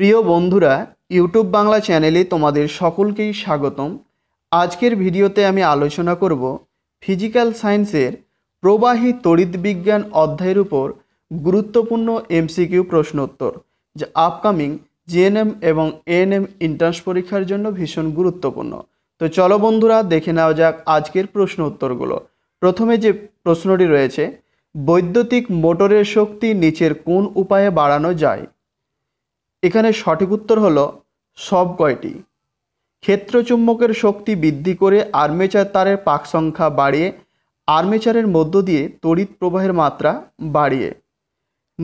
প্রিয় বন্ধুরা ইউটিউব বাংলা চ্যানেলে তোমাদের সকলকেই স্বাগতম আজকের ভিডিওতে আমি আলোচনা করব ফিজিক্যাল সায়েন্সের প্রবাহী তড়িৎ বিজ্ঞান অধ্যায়ের উপর গুরুত্বপূর্ণ এমসিকিউ প্রশ্নোত্তর যা আপকামিং জিএনএম এবং এএনএম এন্ট্রান্স পরীক্ষার জন্য ভীষণ গুরুত্বপূর্ণ তো চলো বন্ধুরা দেখে নেওয়া যাক আজকের প্রশ্ন উত্তরগুলো প্রথমে যে প্রশ্নটি রয়েছে বৈদ্যুতিক মোটরের শক্তি নিচের কোন উপায়ে বাড়ানো যায় এখানে সঠিক উত্তর হল সব কয়টি ক্ষেত্রচুম্বকের শক্তি বৃদ্ধি করে আর্মেচার তারের পাক সংখ্যা বাড়িয়ে আর্মেচারের মধ্য দিয়ে তড়িৎ প্রবাহের মাত্রা বাড়িয়ে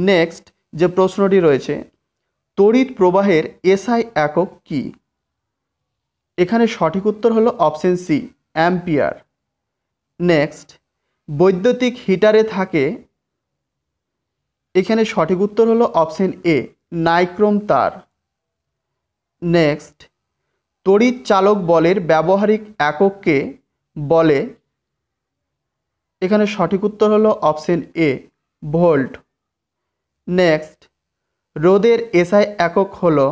নেক্সট যে প্রশ্নটি রয়েছে তড়িৎ প্রবাহের এসআই একক কি এখানে সঠিক উত্তর হলো অপশন সি অ্যাম্পিয়ার নেক্সট বৈদ্যুতিক হিটারে থাকে এখানে সঠিক উত্তর হলো অপশন এ নাইক্রোম তার নেক্সট তড়িৎ চালক বলের ব্যবহারিক এককে বলে এখানে সঠিক উত্তর হলো অপশন এ ভোল্ট নেক্সট রোদের এসআই একক হলো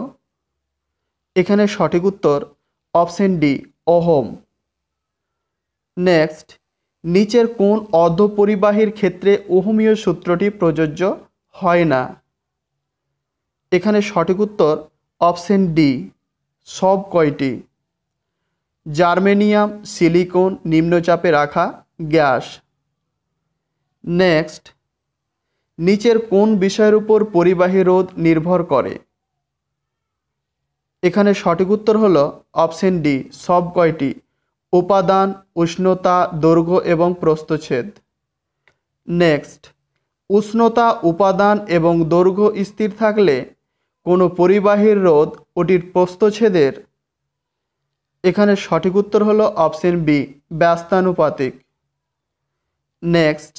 এখানে সঠিক উত্তর অপশন ডি অহোম নেক্সট নিচের কোন অর্ধপরিবাহীর ক্ষেত্রে ওহমীয় সূত্রটি প্রযোজ্য হয় না এখানে সঠিক উত্তর অপশন ডি সব কয়টি জার্মেনিয়াম সিলিকন নিম্নচাপে রাখা গ্যাস নেক্সট নিচের কোন বিষয়ের উপর পরিবাহী রোধ নির্ভর করে এখানে সঠিক উত্তর হল অপশন ডি সব কয়টি উপাদান উষ্ণতা দৈর্ঘ্য এবং প্রস্থচ্ছেদ নেক্সট উষ্ণতা উপাদান এবং দৈর্ঘ্য স্থির থাকলে কোনো পরিবাহীর রোধ ওটির প্রস্তছেদের এখানে সঠিক উত্তর হলো অপশন বি ব্যস্তানুপাতিক নেক্সট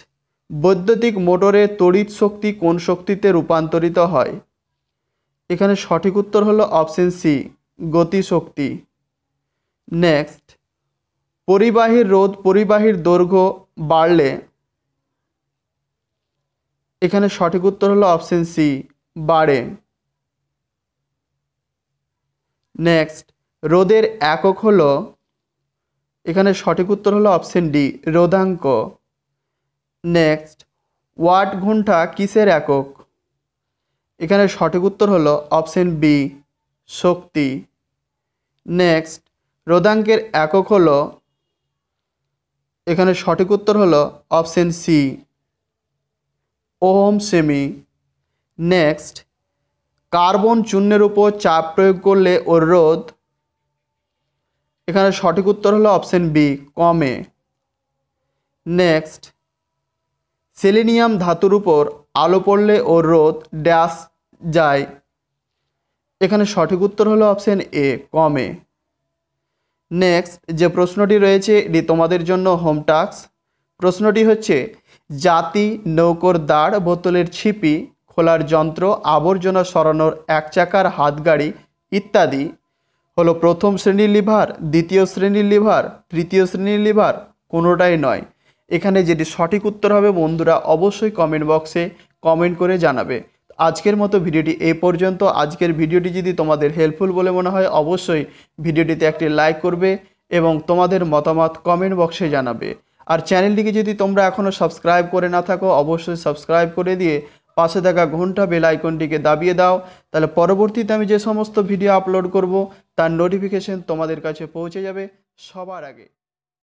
বৈদ্যুতিক মোটরে তড়িৎ শক্তি কোন শক্তিতে রূপান্তরিত হয় এখানে সঠিক উত্তর হলো অপশন সি গতিশক্তি নেক্সট পরিবাহীর রোধ পরিবাহীর দৈর্ঘ্য বাড়লে এখানে সঠিক উত্তর হলো অপশন সি বাড়ে নেক্সট রোদের একক হলো এখানে সঠিক উত্তর হলো অপশন ডি রোদাঙ্ক নেক্সট ওয়াট ঘন্টা কিসের একক এখানে সঠিক উত্তর হলো অপশন বি শক্তি নেক্সট রোদাঙ্কের একক হলো এখানে সঠিক উত্তর হলো অপশন সি ওহম সেমি নেক্সট কার্বন চূন্যের উপর চাপ প্রয়োগ করলে ওর রোধ এখানে সঠিক উত্তর হলো অপশন বি কমে নেক্সট সেলেনিয়াম ধাতুর উপর আলো পড়লে ওর রোধ ড্যাশ যায় এখানে সঠিক উত্তর হলো অপশন এ কমে নেক্সট যে প্রশ্নটি রয়েছে এটি তোমাদের জন্য হোম টাস্ক প্রশ্নটি হচ্ছে জাতি নৌকোর দাঁড় বোতলের ছিপি খোলার যন্ত্র আবর্জনা সরানোর এক চাকার হাত গাড়ি ইত্যাদি হলো প্রথম শ্রেণীর লিভার দ্বিতীয় শ্রেণীর লিভার তৃতীয় শ্রেণীর লিভার কোনোটাই নয় এখানে যেটি সঠিক উত্তর হবে বন্ধুরা অবশ্যই কমেন্ট বক্সে কমেন্ট করে জানাবে আজকের মতো ভিডিওটি এই পর্যন্ত আজকের ভিডিওটি যদি তোমাদের হেল্পফুল বলে মনে হয় অবশ্যই ভিডিওটিতে একটি লাইক করবে এবং তোমাদের মতামত কমেন্ট বক্সে জানাবে আর চ্যানেলটিকে যদি তোমরা এখনও সাবস্ক্রাইব করে না থাকো অবশ্যই সাবস্ক্রাইব করে দিয়ে পাশে থাকা ঘন্টা বেল আইকনটিকে দাবিয়ে দাও তাহলে পরবর্তীতে আমি যে সমস্ত ভিডিও আপলোড করব তার নোটিফিকেশন তোমাদের কাছে পৌঁছে যাবে সবার আগে